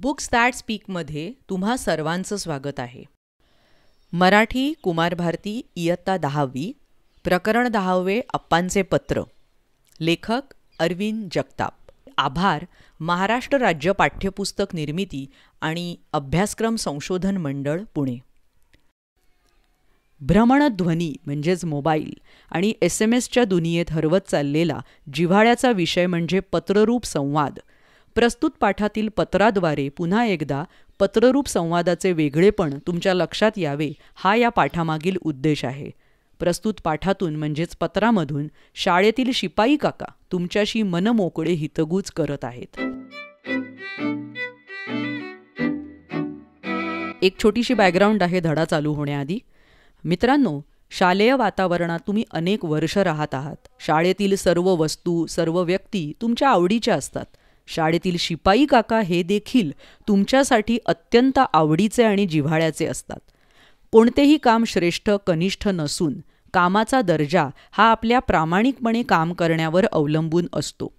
books that स्पीकमध्ये तुम्हा सर्वांचं स्वागत आहे मराठी कुमार भारती इयत्ता दहावी प्रकरण दहावे अप्पांचे पत्र लेखक अरविंद जगताप आभार महाराष्ट्र राज्य पाठ्यपुस्तक निर्मिती आणि अभ्यासक्रम संशोधन मंडळ पुणे भ्रमणध्वनी म्हणजेच मोबाईल आणि एस एम एसच्या दुनियेत हरवत चाललेला जिव्हाळ्याचा विषय म्हणजे पत्ररूप संवाद प्रस्तुत पाठातील पत्राद्वारे पुन्हा एकदा पत्ररूप संवादाचे वेगळेपण तुमच्या लक्षात यावे हा या पाठामागील उद्देश आहे प्रस्तुत पाठातून म्हणजेच पत्रामधून शाळेतील शिपाई काका तुमच्याशी मनमोकळे हितगूज करत आहेत एक छोटीशी बॅकग्राऊंड आहे धडा चालू होण्याआधी मित्रांनो शालेय वातावरणात तुम्ही अनेक वर्ष राहत आहात शाळेतील सर्व वस्तू सर्व व्यक्ती तुमच्या आवडीच्या असतात शाळेतील शिपाई काका हे देखील तुमच्यासाठी अत्यंत आवडीचे आणि जिव्हाळ्याचे असतात कोणतेही काम श्रेष्ठ कनिष्ठ नसून कामाचा दर्जा हा आपल्या प्रामाणिकपणे काम करण्यावर अवलंबून असतो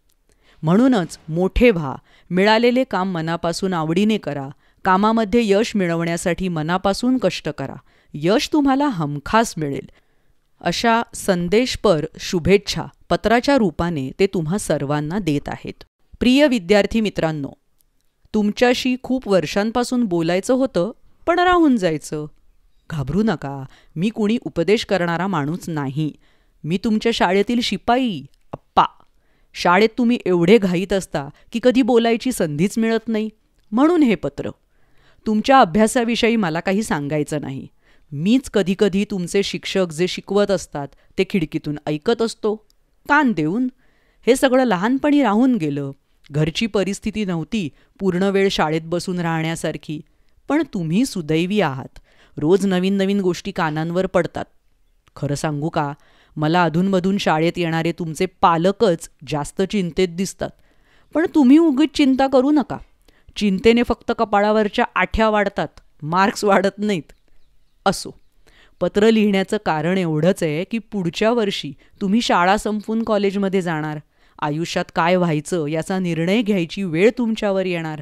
म्हणूनच मोठे व्हा मिळालेले काम मनापासून आवडीने करा कामामध्ये यश मिळवण्यासाठी मनापासून कष्ट करा यश तुम्हाला हमखास मिळेल अशा संदेशपर शुभेच्छा पत्राच्या रूपाने ते तुम्हा सर्वांना देत आहेत प्रिय विद्यार्थी मित्रांनो तुमच्याशी खूप वर्षांपासून बोलायचं होतं पण राहून जायचं घाबरू नका मी कुणी उपदेश करणारा माणूस नाही मी तुमच्या शाळेतील शिपाई अप्पा शाळेत तुम्ही एवढे घाईत असता की कधी बोलायची संधीच मिळत नाही म्हणून हे पत्र तुमच्या अभ्यासाविषयी मला काही सांगायचं नाही मीच कधीकधी तुमचे शिक्षक जे शिकवत असतात ते खिडकीतून ऐकत असतो कान देऊन हे सगळं लहानपणी राहून गेलं घरची परिस्थिती नव्हती पूर्ण वेळ शाळेत बसून राहण्यासारखी पण तुम्ही सुदैवी आहात रोज नवीन नवीन गोष्टी कानांवर पडतात खरं सांगू का मला अधूनमधून शाळेत येणारे तुमचे पालकच जास्त चिंतेत दिसतात पण तुम्ही उगीच चिंता करू नका चिंतेने फक्त कपाळावरच्या आठ्या वाढतात मार्क्स वाढत नाहीत असो पत्र लिहिण्याचं कारण एवढंच आहे की पुढच्या वर्षी तुम्ही शाळा संपून कॉलेजमध्ये जाणार आयुष्यात काय व्हायचं याचा निर्णय घ्यायची वेळ तुमच्यावर येणार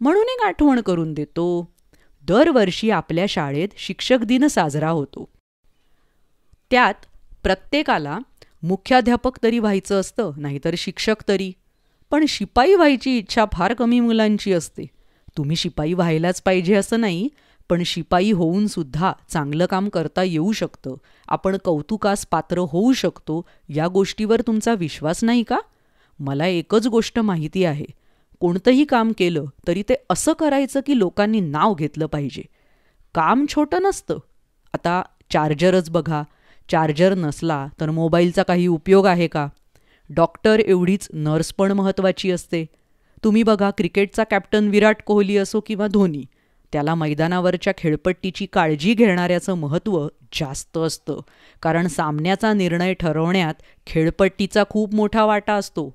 म्हणून एक आठवण करून देतो दरवर्षी आपल्या शाळेत शिक्षक दिन साजरा होतो त्यात प्रत्येकाला मुख्याध्यापक तरी व्हायचं असतं नाहीतर शिक्षक तरी पण शिपाई व्हायची इच्छा फार कमी मुलांची असते तुम्ही शिपाई व्हायलाच पाहिजे असं नाही पण शिपाई होऊन सुद्धा चांगलं काम करता येऊ शकतं आपण कौतुकास पात्र होऊ शकतो या गोष्टीवर तुमचा विश्वास नाही का मला एकच गोष्ट माहिती आहे कोणतंही काम केलं तरी ते असं करायचं की लोकांनी नाव घेतलं पाहिजे काम छोटं नसतं आता चार्जरच बघा चार्जर नसला तर मोबाईलचा काही उपयोग आहे का डॉक्टर एवढीच नर्स पण महत्त्वाची असते तुम्ही बघा क्रिकेटचा कॅप्टन विराट कोहली असो किंवा धोनी त्याला मैदानावरच्या खेळपट्टीची काळजी घेणाऱ्याचं महत्त्व जास्त असतं कारण सामन्याचा निर्णय ठरवण्यात खेळपट्टीचा खूप मोठा वाटा असतो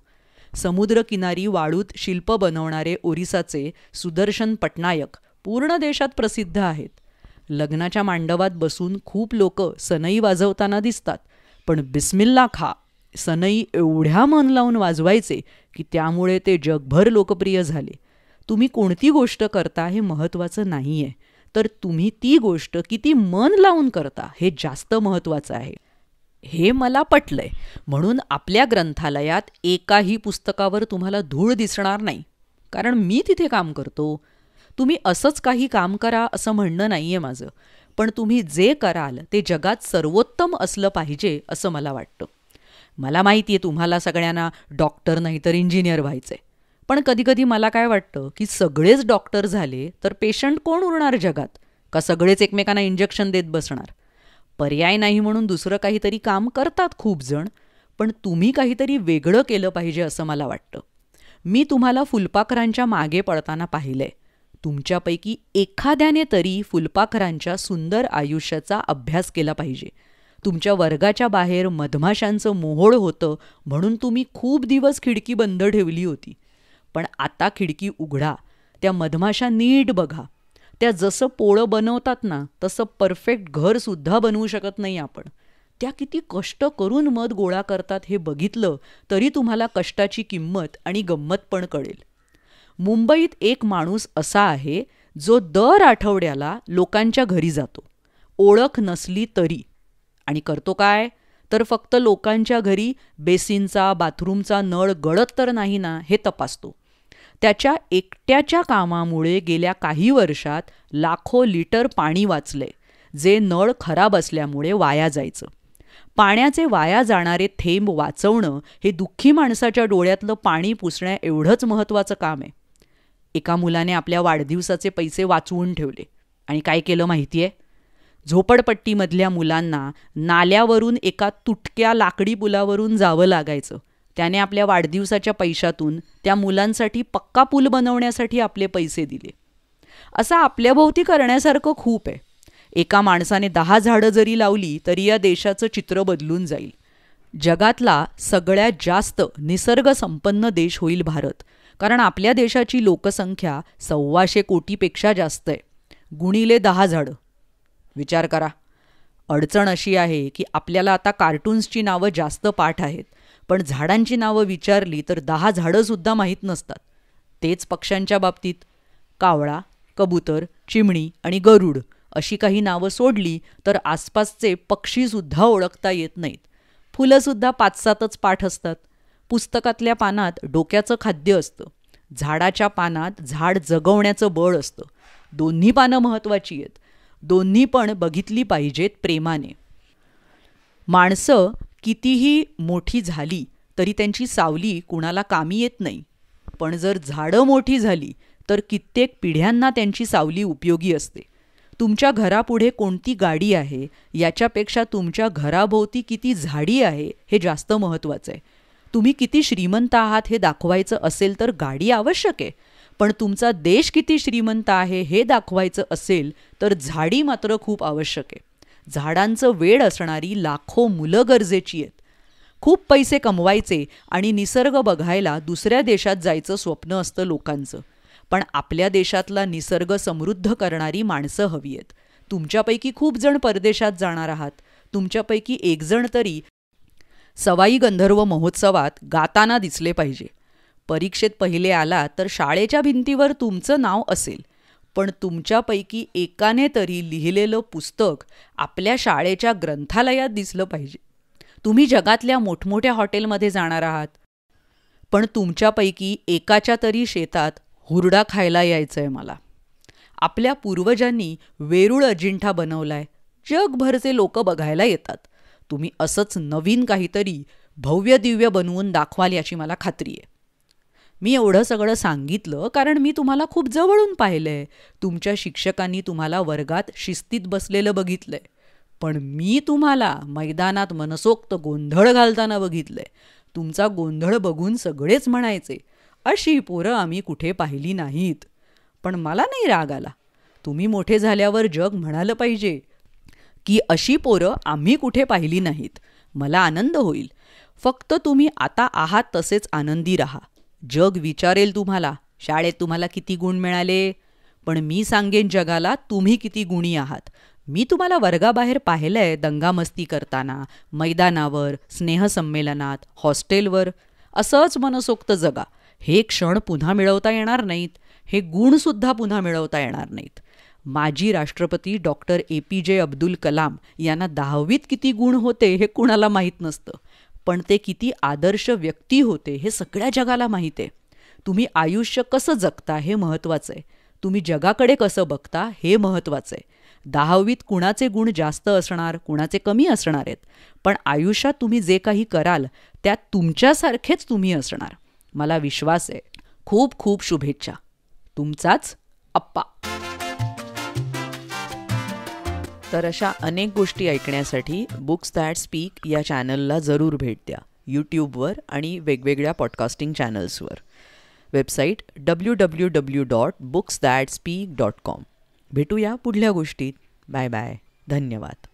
समुद्रकिनारी वाळूत शिल्प बनवणारे ओरिसाचे सुदर्शन पटनायक पूर्ण देशात प्रसिद्ध आहेत लग्नाच्या मांडवात बसून खूप लोक सनई वाजवताना दिसतात पण बिस्मिल्ला खा सनई एवढ्या मन लावून वाजवायचे की त्यामुळे ते जगभर लोकप्रिय झाले तुम्ही कोणती गोष्ट करता हे महत्त्वाचं नाही आहे तर तुम्ही ती गोष्ट किती मन लावून करता हे जास्त महत्त्वाचं आहे हे मला पटलंय म्हणून आपल्या ग्रंथालयात एकाही पुस्तकावर तुम्हाला धूळ दिसणार नाही कारण मी तिथे काम करतो तुम्ही असंच काही काम करा असं म्हणणं नाही आहे माझं पण तुम्ही जे कराल ते जगात सर्वोत्तम असलं पाहिजे असं मला वाटतं मला माहिती आहे तुम्हाला सगळ्यांना डॉक्टर नाही तर इंजिनियर व्हायचं आहे पण कधीकधी मला काय वाटतं की सगळेच डॉक्टर झाले तर पेशंट कोण उरणार जगात का सगळेच एकमेकांना इंजेक्शन देत बसणार पर्याय नाही म्हणून दुसरं काहीतरी काम करतात खूप जण पण तुम्ही काहीतरी वेगळं केलं पाहिजे असं मला वाटतं मी तुम्हाला फुलपाखरांच्या मागे पडताना पाहिलंय तुमच्यापैकी एखाद्याने तरी फुलपाखरांच्या सुंदर आयुष्याचा अभ्यास केला पाहिजे तुमच्या वर्गाच्या बाहेर मधमाशांचं मोहोळ होतं म्हणून तुम्ही खूप दिवस खिडकी बंद ठेवली होती पण आता खिडकी उघडा त्या मधमाशा नीट बघा त्या जसं पोळं बनवतात ना तसं परफेक्ट घरसुद्धा बनवू शकत नाही आपण त्या किती कष्ट करून मध गोळा करतात हे बघितलं तरी तुम्हाला कष्टाची किंमत आणि गंमत पण कळेल मुंबईत एक माणूस असा आहे जो दर आठवड्याला लोकांच्या घरी जातो ओळख नसली तरी आणि करतो काय तर फक्त लोकांच्या घरी बेसिनचा बाथरूमचा नळ गळत तर नाही ना हे तपासतो त्याच्या एकट्याच्या कामामुळे गेल्या काही वर्षात लाखो लिटर पाणी वाचले जे नळ खराब असल्यामुळे वाया जायचं पाण्याचे वाया जाणारे थेंब वाचवणं हे दुःखी माणसाच्या डोळ्यातलं पाणी पुसण्या एवढंच महत्त्वाचं काम आहे एका मुलाने आपल्या वाढदिवसाचे पैसे वाचवून ठेवले आणि काय केलं माहिती आहे झोपडपट्टीमधल्या मुलांना नाल्यावरून एका तुटक्या लाकडी पुलावरून जावं लागायचं त्याने आपल्या वाढदिवसाच्या पैशातून त्या मुलांसाठी पक्का पूल बनवण्यासाठी आपले पैसे दिले असं आपल्याभोवती करण्यासारखं खूप आहे एका माणसाने दहा झाडं जरी लावली तरी या देशाचं चित्र बदलून जाईल जगातला सगळ्यात जास्त निसर्गसंपन्न देश होईल भारत कारण आपल्या देशाची लोकसंख्या सव्वाशे कोटीपेक्षा जास्त आहे गुणिले दहा झाडं विचार करा अडचण अशी आहे की आपल्याला आता कार्टून्सची नावं जास्त पाठ आहेत पण झाडांची नावं विचारली तर दहा झाडंसुद्धा माहीत नसतात तेच पक्ष्यांच्या बाबतीत कावळा कबूतर चिमणी आणि गरुड अशी काही नावं सोडली तर आसपासचे पक्षीसुद्धा ओळखता येत नाहीत फुलंसुद्धा पाच सातच पाठ असतात पुस्तकातल्या पानात डोक्याचं खाद्य असतं झाडाच्या पानात झाड जगवण्याचं बळ असतं दोन्ही पानं महत्त्वाची आहेत दोन्ही पण बघितली पाहिजेत प्रेमाने माणसं कितीही मोठी झाली तरी त्यांची सावली कुणाला कामी येत नाही पण जर झाडं मोठी झाली तर कित्येक पिढ्यांना त्यांची सावली उपयोगी असते तुमच्या घरापुढे कोणती गाडी आहे याच्यापेक्षा तुमच्या घराभोवती किती झाडी आहे हे जास्त महत्त्वाचं आहे तुम्ही किती श्रीमंत आहात हे दाखवायचं असेल तर गाडी आवश्यक आहे पण तुमचा देश किती श्रीमंत आहे हे दाखवायचं असेल तर झाडी मात्र खूप आवश्यक आहे झाडांचं वेळ असणारी लाखो मुलं गरजेची आहेत खूप पैसे कमवायचे आणि निसर्ग बघायला दुसऱ्या देशात जायचं स्वप्न असतं लोकांचं पण आपल्या देशातला निसर्ग समृद्ध करणारी माणसं हवी आहेत तुमच्यापैकी खूप जण परदेशात जाणार आहात तुमच्यापैकी एकजण तरी सवाई गंधर्व महोत्सवात गाताना दिसले पाहिजे परीक्षेत पहिले आला तर शाळेच्या भिंतीवर तुमचं नाव असेल पण तुमच्यापैकी एकाने तरी लिहिलेलं पुस्तक आपल्या शाळेच्या ग्रंथालयात दिसलं पाहिजे तुम्ही जगातल्या मोठमोठ्या हॉटेलमध्ये जाणार आहात पण तुमच्यापैकी एकाच्या तरी शेतात हुरडा खायला यायचं आहे मला आपल्या पूर्वजांनी वेरूळ अजिंठा बनवलाय जगभरचे लोक बघायला येतात तुम्ही असंच नवीन काहीतरी भव्य दिव्य बनवून दाखवाल याची मला खात्री आहे मी एवढं सगळं सांगितलं कारण मी तुम्हाला खूप जवळून पाहिलंय तुमच्या शिक्षकांनी तुम्हाला वर्गात शिस्तीत बसलेलं बघितलंय पण मी तुम्हाला मैदानात मनसोक्त गोंधळ घालताना बघितलंय तुमचा गोंधळ बघून सगळेच म्हणायचे अशी पोरं आम्ही कुठे पाहिली नाहीत पण मला नाही राग आला तुम्ही मोठे झाल्यावर जग म्हणालं पाहिजे की अशी पोरं आम्ही कुठे पाहिली नाहीत मला आनंद होईल फक्त तुम्ही आता आहात तसेच आनंदी राहा जग विचारेल तुम्हाला शाळेत तुम्हाला किती गुण मिळाले पण मी सांगेन जगाला तुम्ही किती गुणी आहात मी तुम्हाला वर्गाबाहेर पाहिलंय दंगामस्ती करताना मैदानावर स्नेहसंमेलनात हॉस्टेलवर असंच मनसोक्त जगा हे क्षण पुन्हा मिळवता येणार नाहीत हे गुणसुद्धा पुन्हा मिळवता येणार नाहीत माजी राष्ट्रपती डॉक्टर ए पी जे अब्दुल कलाम यांना दहावीत किती गुण होते हे कुणाला माहीत नसतं पण ते किती आदर्श व्यक्ती होते हे सगळ्या जगाला माहीत आहे तुम्ही आयुष्य कसं जगता हे महत्त्वाचं आहे तुम्ही जगाकडे कसं बघता हे महत्त्वाचं आहे दहावीत कुणाचे गुण जास्त असणार कुणाचे कमी असणार आहेत पण आयुष्यात तुम्ही जे काही कराल त्यात तुमच्यासारखेच तुम्ही असणार मला विश्वास आहे खूप खूप शुभेच्छा तुमचाच अप्पा तर अशा अनेक गोष्टी ऐकण्यासाठी बुक्स दॅट स्पीक या चॅनलला जरूर भेट द्या यूट्यूबवर आणि वेगवेगळ्या पॉडकास्टिंग चॅनल्सवर website W W W dot books that speak dot com भेटूया पुढल्या गोष्टीत बाय बाय धन्यवाद